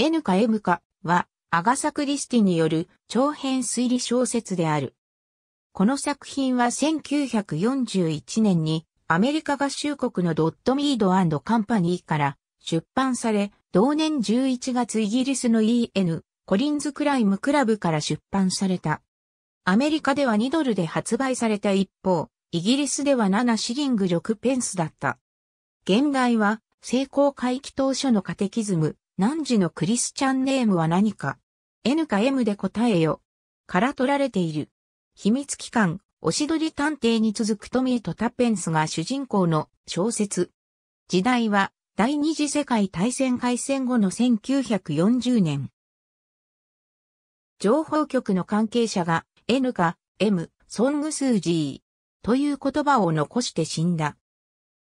N か M かは、アガサ・クリスティによる長編推理小説である。この作品は1941年にアメリカ合衆国のドット・ミードカンパニーから出版され、同年11月イギリスの EN、コリンズ・クライム・クラブから出版された。アメリカでは2ドルで発売された一方、イギリスでは7シリング6ペンスだった。現代は、成功回帰当初のカテキズム、何時のクリスチャンネームは何か ?N か M で答えよ。から取られている。秘密機関、おしどり探偵に続くトミーとタペンスが主人公の小説。時代は第二次世界大戦開戦後の1940年。情報局の関係者が N か M、ソングスージーという言葉を残して死んだ。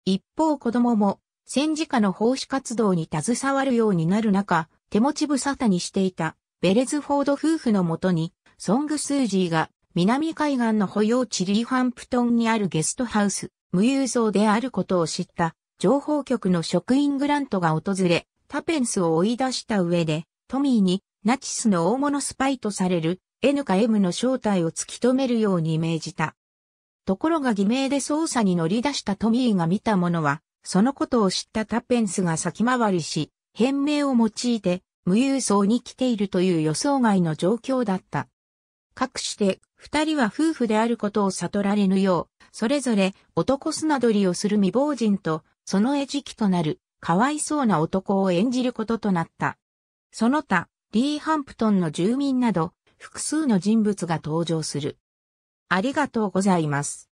一方子供も戦時下の奉仕活動に携わるようになる中、手持ち無沙汰にしていたベレズフォード夫婦のもとに、ソングスージーが南海岸の保養地リーファンプトンにあるゲストハウス、無友像であることを知った情報局の職員グラントが訪れ、タペンスを追い出した上で、トミーにナチスの大物スパイとされる N か M の正体を突き止めるように命じた。ところが偽名で捜査に乗り出したトミーが見たものは、そのことを知ったタペンスが先回りし、変名を用いて、無郵送に来ているという予想外の状況だった。かくして、二人は夫婦であることを悟られぬよう、それぞれ男砂取りをする未亡人と、その餌食となる、かわいそうな男を演じることとなった。その他、リーハンプトンの住民など、複数の人物が登場する。ありがとうございます。